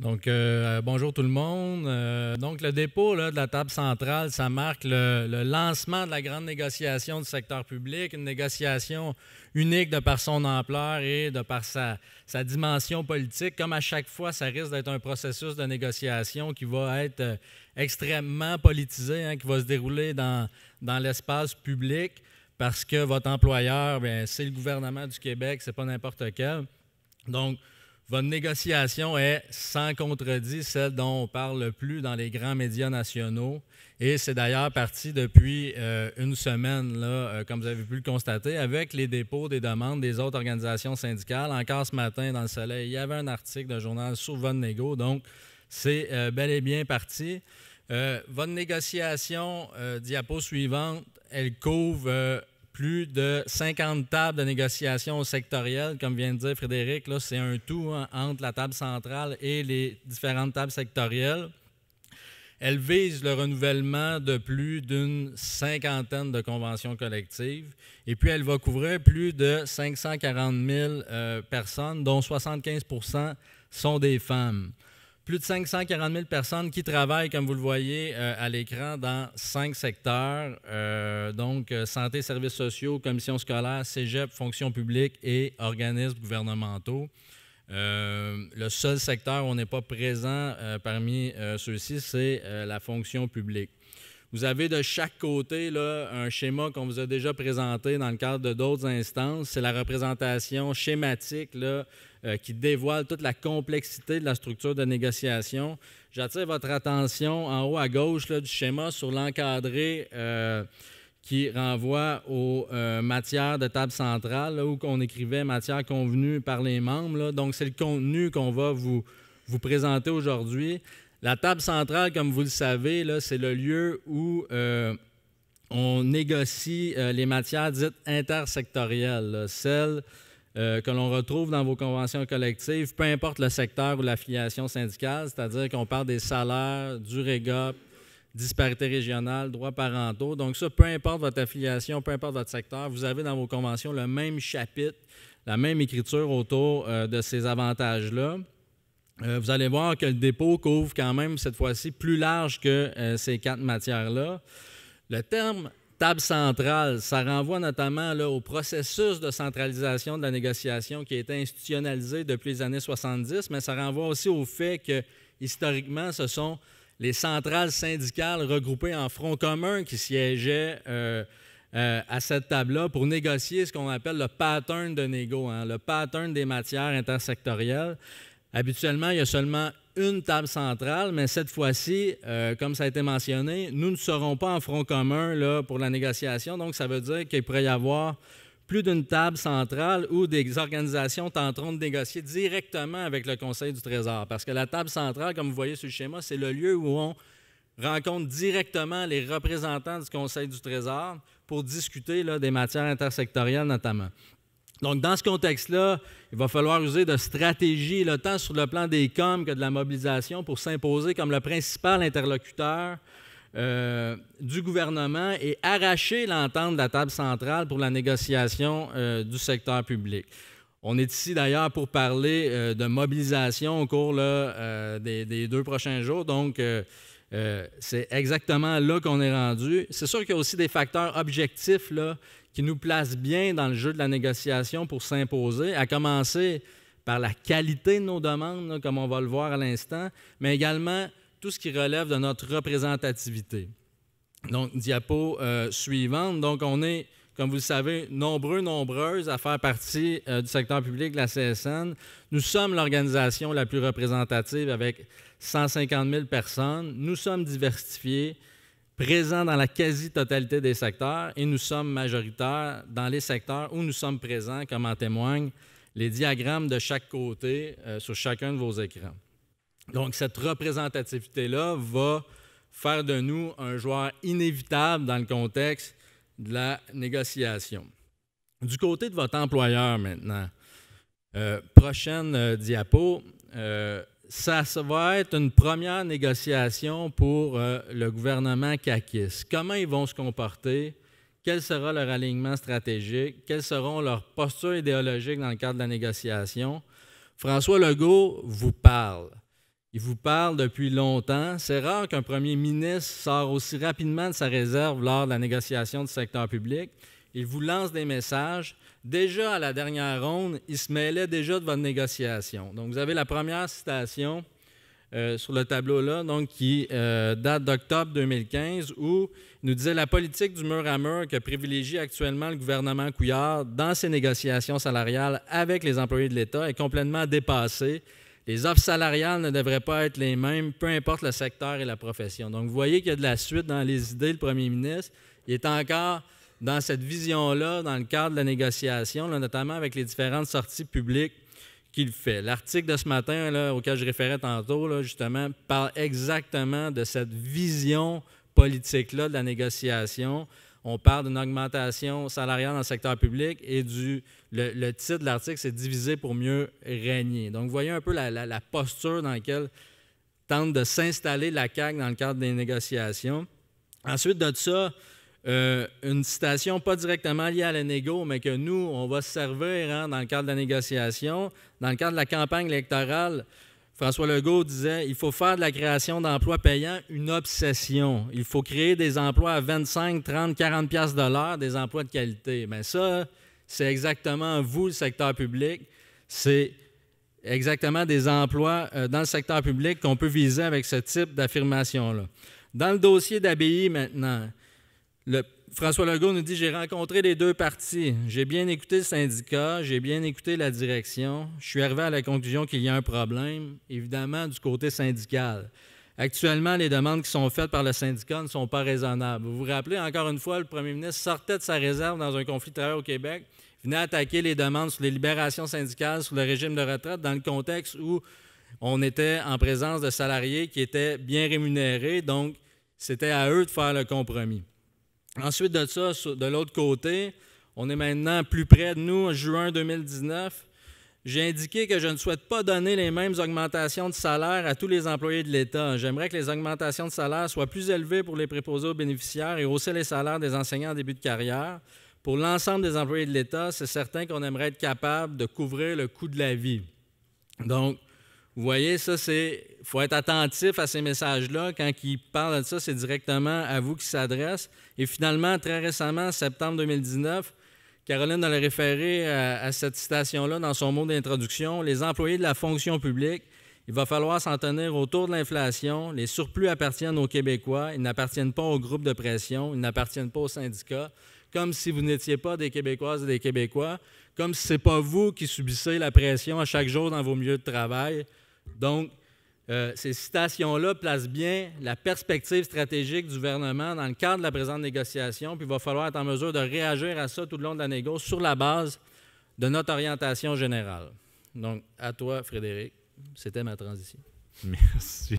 Donc, euh, euh, bonjour tout le monde. Euh, donc, le dépôt de la table centrale, ça marque le, lancement de la grande négociation du secteur public, une négociation unique de par son ampleur et de par sa, dimension politique. Comme à chaque fois, ça risque d'être un processus de négociation qui va être extrêmement politisé, hein, qui va se dérouler dans, dans l'espace public parce que votre employeur, ben, c'est le gouvernement du Québec, c'est pas n'importe quel. Donc, votre négociation est sans contredit celle dont on parle le plus dans les grands médias nationaux. Et c'est d'ailleurs parti depuis euh, une semaine, là, euh, comme vous avez pu le constater, avec les dépôts des demandes des autres organisations syndicales. Encore ce matin, dans le soleil, il y avait un article d'un journal sur Von Nego, Donc, c'est euh, bel et bien parti. votre négociation, diapo suivante, elle couvre plus de 50 tables de négociation sectorielles, comme vient de dire Frédéric. c'est un tout hein, entre la table centrale et les différentes tables sectorielles. Elle vise le renouvellement de plus d'une cinquantaine de conventions collectives. Et puis, elle va couvrir plus de 540 000 euh, personnes, dont 75 sont des femmes plus de 540 000 personnes qui travaillent, comme vous le voyez euh, à l'écran, dans cinq secteurs, euh, donc euh, santé, services sociaux, commission scolaire, cégep, fonction publique et organismes gouvernementaux. le seul secteur où on n'est pas présent parmi ceux-ci, c'est la fonction publique. Vous avez de chaque côté là, un schéma qu'on vous a déjà présenté dans le cadre de d'autres instances. C'est la représentation schématique là, euh, qui dévoile toute la complexité de la structure de négociation. J'attire votre attention en haut à gauche du schéma sur l'encadré euh, qui renvoie aux euh, matières de table centrale, où on écrivait matières convenues par les membres. Donc, c'est le contenu qu'on va vous, présenter aujourd'hui. La table centrale, comme vous le savez, c'est le lieu où on négocie les matières dites intersectorielles, celles euh, que l'on retrouve dans vos conventions collectives, peu importe le secteur ou l'affiliation syndicale, c'est-à-dire qu'on parle des salaires, du REGOP, disparité régionale, droits parentaux. Donc ça, peu importe votre affiliation, peu importe votre secteur, vous avez dans vos conventions le même chapitre, la même écriture autour euh, de ces avantages-là. Euh, vous allez voir que le dépôt couvre quand même cette fois-ci plus large que ces quatre matières-là. Le terme table centrale, ça renvoie notamment au processus de centralisation de la négociation qui a été institutionnalisé depuis les années 70, mais ça renvoie aussi au fait que, historiquement, ce sont les centrales syndicales regroupées en front commun qui siégeaient euh, euh, à cette table-là pour négocier ce qu'on appelle le pattern de négo, hein, le pattern des matières intersectorielles. Habituellement, il y a seulement une table centrale, mais cette fois-ci, euh, comme ça a été mentionné, nous ne serons pas en front commun là, pour la négociation. Donc, ça veut dire qu'il pourrait y avoir plus d'une table centrale où des organisations tenteront de négocier directement avec le Conseil du Trésor. Parce que la table centrale, comme vous voyez sur le schéma, c'est le lieu où on rencontre directement les représentants du Conseil du Trésor pour discuter des matières intersectorielles notamment. Donc, dans ce contexte-là, il va falloir user de stratégie, le temps sur le plan des coms que de la mobilisation pour s'imposer comme le principal interlocuteur euh, du gouvernement et arracher l'entente de la table centrale pour la négociation euh, du secteur public. On est ici d'ailleurs pour parler euh, de mobilisation au cours des, des, deux prochains jours. Donc, euh, c'est exactement là qu'on est rendu. C'est sûr qu'il y a aussi des facteurs objectifs là, qui nous placent bien dans le jeu de la négociation pour s'imposer, à commencer par la qualité de nos demandes, comme on va le voir à l'instant, mais également tout ce qui relève de notre représentativité. Donc, diapo euh, suivante. Donc, on est comme vous le savez, nombreux, nombreuses à faire partie euh, du secteur public la CSN. Nous sommes l'organisation la plus représentative avec 150 000 personnes. Nous sommes diversifiés, présents dans la quasi-totalité des secteurs et nous sommes majoritaires dans les secteurs où nous sommes présents, comme en témoignent les diagrammes de chaque côté euh, sur chacun de vos écrans. Donc, cette représentativité-là va faire de nous un joueur inévitable dans le contexte de la négociation. Du côté de votre employeur maintenant, euh, prochaine euh, diapo, euh, ça, ça, va être une première négociation pour le gouvernement CACIS. Comment ils vont se comporter? Quel sera leur alignement stratégique? Quelles seront leurs postures idéologiques dans le cadre de la négociation? François Legault vous parle. Il vous parle depuis longtemps. C'est rare qu'un premier ministre sorte aussi rapidement de sa réserve lors de la négociation du secteur public. Il vous lance des messages. Déjà à la dernière ronde, il se mêlait déjà de votre négociation. Donc, vous avez la première citation euh, sur le tableau là, donc qui euh, date d'octobre 2015, où il nous disait la politique du mur à mur que privilégie actuellement le gouvernement Couillard dans ses négociations salariales avec les employés de l'État est complètement dépassée les offres salariales ne devraient pas être les mêmes, peu importe le secteur et la profession. Donc, vous voyez qu'il y a de la suite dans les idées du premier ministre. Il est encore dans cette vision-là, dans le cadre de la négociation, notamment avec les différentes sorties publiques qu'il fait. L'article de ce matin, auquel je référais tantôt, justement, parle exactement de cette vision politique-là de la négociation on parle d'une augmentation salariale dans le secteur public et du, le, titre de l'article, c'est Diviser pour mieux régner. Donc, voyez un peu la, la, posture dans laquelle tente de s'installer la CAQ dans le cadre des négociations. Ensuite de ça, euh, une citation pas directement liée à la négo, mais que nous, on va se servir hein, dans le cadre de la négociation, dans le cadre de la campagne électorale. François Legault disait il faut faire de la création d'emplois payants une obsession. Il faut créer des emplois à 25, 30, 40 pièces de des emplois de qualité. Mais ça, c'est exactement vous, le secteur public. C'est exactement des emplois euh, dans le secteur public qu'on peut viser avec ce type d'affirmation-là. Dans le dossier d'ABI maintenant, François Legault nous dit J'ai rencontré les deux parties. J'ai bien écouté le syndicat, j'ai bien écouté la direction. Je suis arrivé à la conclusion qu'il y a un problème, évidemment, du côté syndical. Actuellement, les demandes qui sont faites par le syndicat ne sont pas raisonnables. Vous vous rappelez, encore une fois, le premier ministre sortait de sa réserve dans un conflit de travail au Québec, venait attaquer les demandes sur les libérations syndicales, sur le régime de retraite, dans le contexte où on était en présence de salariés qui étaient bien rémunérés, donc c'était à eux de faire le compromis. Ensuite de ça, de l'autre côté, on est maintenant plus près de nous, en juin 2019. J'ai indiqué que je ne souhaite pas donner les mêmes augmentations de salaire à tous les employés de l'État. J'aimerais que les augmentations de salaire soient plus élevées pour les préposés aux bénéficiaires et hausser les salaires des enseignants en début de carrière. Pour l'ensemble des employés de l'État, c'est certain qu'on aimerait être capable de couvrir le coût de la vie. Donc, vous voyez, ça, c'est il faut être attentif à ces messages-là. Quand ils parlent de ça, c'est directement à vous qu'ils s'adressent. Et finalement, très récemment, septembre 2019, Caroline a référé à, cette citation-là dans son mot d'introduction. Les employés de la fonction publique, il va falloir s'en tenir autour de l'inflation. Les surplus appartiennent aux Québécois. Ils n'appartiennent pas aux groupes de pression. Ils n'appartiennent pas aux syndicats. Comme si vous n'étiez pas des Québécoises et des Québécois. Comme si ce n'est pas vous qui subissez la pression à chaque jour dans vos milieux de travail. Donc, euh, ces citations-là placent bien la perspective stratégique du gouvernement dans le cadre de la présente négociation, puis il va falloir être en mesure de réagir à ça tout le long de la négociation sur la base de notre orientation générale. Donc, à toi, Frédéric. C'était ma transition. Merci.